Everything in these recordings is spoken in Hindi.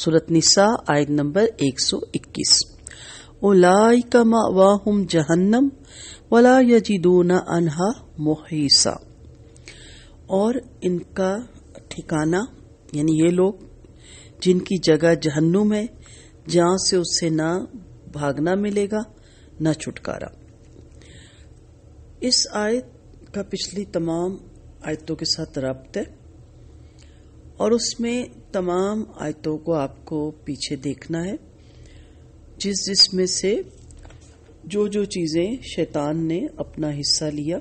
सूरत निसा आयत नंबर 121 उलाइका मवाहुम जहन्नम वला यजिदूना अनहा मुहीसा और इनका ठिकाना यानी ये लोग जिनकी जगह जहन्नुम है जहां से उसे ना भागना मिलेगा न छुटकारा इस आयत का पिछली तमाम आयतों के साथ रब्त है और उसमें तमाम आयतों को आपको पीछे देखना है जिस जिसमें से जो जो चीज़ें शैतान ने अपना हिस्सा लिया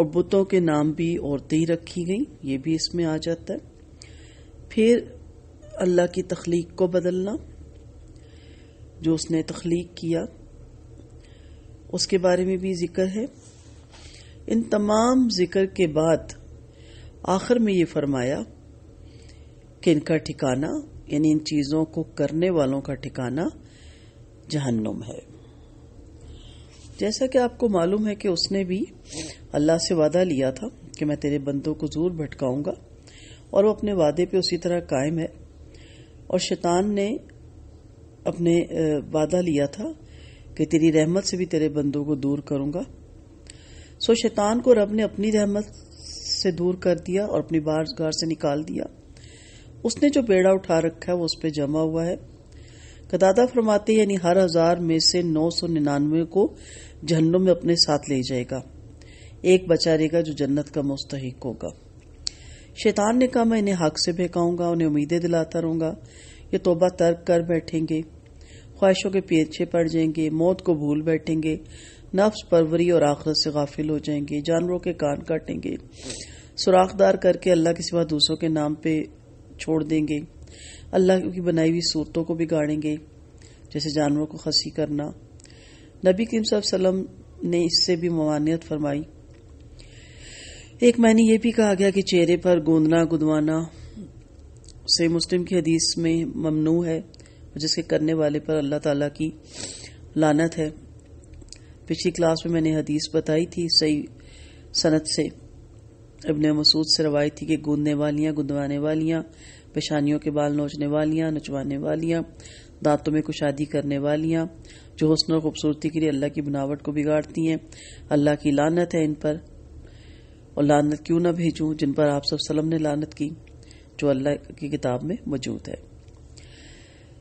और बुतों के नाम भी औरतें ही रखी गई ये भी इसमें आ जाता है फिर अल्लाह की तख्लीक को बदलना जो उसने तख्लीक किया उसके बारे में भी जिक्र है इन तमाम जिक्र के बाद आखिर में ये फरमाया कि इनका ठिकाना यानी इन चीजों को करने वालों का ठिकाना जहन्नुम है जैसा कि आपको मालूम है कि उसने भी अल्लाह से वादा लिया था कि मैं तेरे बंदों को जरूर भटकाऊंगा और वो अपने वादे पे उसी तरह कायम है और शैतान ने अपने वादा लिया था कि तेरी रहमत से भी तेरे बंदों को दूर करूंगा सो शैतान को रब ने अपनी रहमत से दूर कर दिया और अपनी बार से निकाल दिया उसने जो बेड़ा उठा रखा है वो उस पर जमा हुआ है कदादा फरमाते यानी हर हजार में से नौ सौ निन्यानवे को जहन्नुम में अपने साथ ले जाएगा एक बचा रहेगा जो जन्नत का मुस्तक होगा शैतान ने कहा मैं इन्हें हक से बहकाऊंगा उन्हें उम्मीदें दिलाता रहूंगा ये तोबा तर्क कर बैठेंगे ख्वाहिशों के पीछे पड़ जाएंगे मौत को भूल बैठेंगे नफ्स परवरी और आखरत से गाफिल हो जाएंगे जानवरों के कान काटेंगे सुराखदार करके अल्लाह के सिवा दूसरों के नाम पे छोड़ देंगे अल्लाह की बनाई हुई सूरतों को बिगाड़ेंगे जैसे जानवरों को खसी करना नबी करीम वसल्लम ने इससे भी ममानियत फरमाई एक मैंने ये भी कहा गया कि चेहरे पर गोंदना गुदवाना से मुस्लिम की हदीस में ममनू है जिसके करने वाले पर अल्लाह ताला की लानत है पिछली क्लास में मैंने हदीस बताई थी सही सनत से इबन मसूद से रवायत थी कि गूंदने वालियाँ गुंदवाने वालियाँ पेशानियों के बाल नोचने वालियाँ नचवाने वालियाँ दांतों में कुशादी करने वालियाँ जो हसन और खूबसूरती के लिए अल्लाह की बनावट को बिगाड़ती हैं अल्लाह की लानत है इन पर और लानत क्यों ना भेजूं जिन पर आप सब सलम ने लानत की जो अल्लाह की किताब में मौजूद है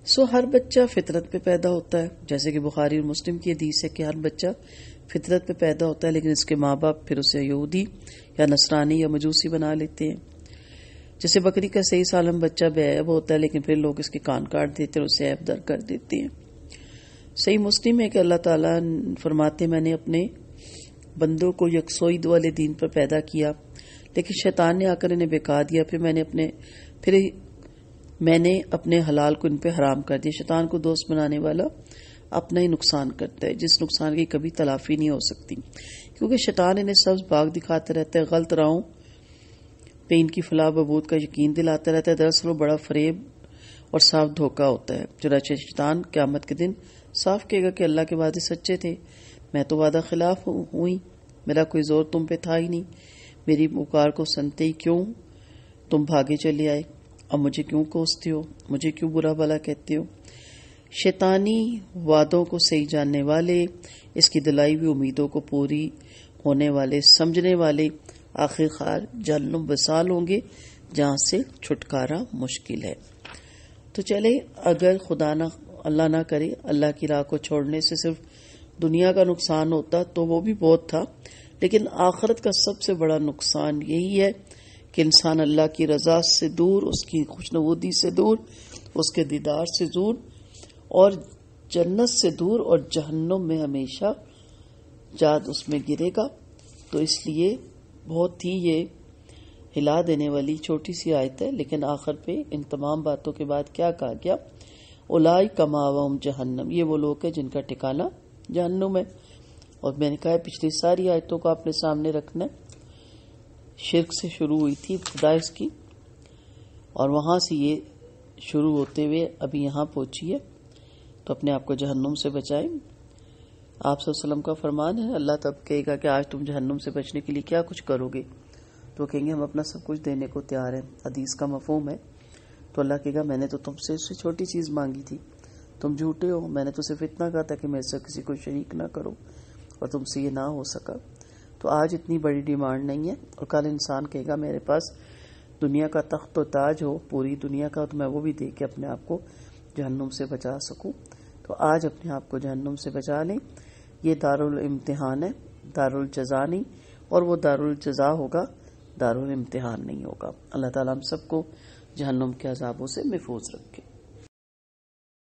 सो हर बच्चा फितरत पे पैदा होता है जैसे कि बुखारी और मुस्लिम की हदीस है कि हर बच्चा फितरत पे पैदा होता है लेकिन इसके माँ बाप फिर उसे यहूदी या नसरानी या मजूसी बना लेते हैं जैसे बकरी का सही सालम बच्चा बेअब होता है लेकिन फिर लोग इसके कान काट देते हैं उसे ऐब दर कर देते हैं सही मुस्लिम है कि अल्लाह ताला फरमाते मैंने अपने बंदों को यकसोईद वाले दीन पर पैदा किया लेकिन शैतान ने आकर इन्हें बेका दिया फिर मैंने अपने फिर मैंने अपने हलाल को इन पे हराम कर दिया शैतान को दोस्त बनाने वाला अपना ही नुकसान करता है जिस नुकसान की कभी तलाफी नहीं हो सकती क्योंकि शैतान इन्हें सब्ज बाग दिखाता रहता है गलत राहों पे इनकी फलाह बबूद का यकीन दिलाता रहता है दरअसल वो बड़ा फरेब और साफ धोखा होता है चुनाचे शैतान क्यामत के दिन साफ कहेगा कि अल्लाह के वादे सच्चे थे मैं तो वादा खिलाफ हुई मेरा कोई जोर तुम पे था ही नहीं मेरी पुकार को सुनते ही क्यों तुम भागे चले आए अब मुझे क्यों कोसते हो मुझे क्यों बुरा भला कहते हो शैतानी वादों को सही जानने वाले इसकी दिलाई हुई उम्मीदों को पूरी होने वाले समझने वाले आखिरकार जन्म बसाल होंगे जहाँ से छुटकारा मुश्किल है तो चले अगर खुदा ना अल्लाह ना करे अल्लाह की राह को छोड़ने से सिर्फ दुनिया का नुकसान होता तो वो भी बहुत था लेकिन आखरत का सबसे बड़ा नुकसान यही है कि इंसान अल्लाह की रजा से दूर उसकी खुशनवूदी से दूर उसके दीदार से दूर और जन्नत से दूर और जहन्नुम में हमेशा जाद उसमें गिरेगा तो इसलिए बहुत ही ये हिला देने वाली छोटी सी आयत है लेकिन आखिर पे इन तमाम बातों के बाद क्या कहा गया उलाई कमावम जहन्नम ये वो लोग हैं जिनका ठिकाना जहन्नुम है और मैंने कहा पिछली सारी आयतों को आपने सामने रखना है शिरक से शुरू हुई थी खुदाइश इसकी और वहाँ से ये शुरू होते हुए अभी यहाँ पहुँची है तो अपने आप को जहन्नुम से बचाएं आप सल्लम का फरमान है अल्लाह तब कहेगा कि आज तुम जहन्नुम से बचने के लिए क्या कुछ करोगे तो कहेंगे हम अपना सब कुछ देने को तैयार हैं अदीस का मफहम है तो अल्लाह कहेगा मैंने तो तुमसे उससे छोटी चीज़ मांगी थी तुम झूठे हो मैंने तो सिर्फ इतना कहा था कि मेरे से किसी को शरीक ना करो और तुमसे ये ना हो सका तो आज इतनी बड़ी डिमांड नहीं है और कल इंसान कहेगा मेरे पास दुनिया का तख्त व ताज हो पूरी दुनिया का तो मैं वो भी दे के अपने आप को जहन्नुम से बचा सकूँ तो आज अपने आप को जहन्नुम से बचा लें ये दारुल इम्तिहान है दारुल जजा नहीं और वो दारुल जजा होगा दारुल इम्तिहान नहीं होगा अल्लाह ताला हम सबको जहन्नुम के अजाबों से महफूज रखें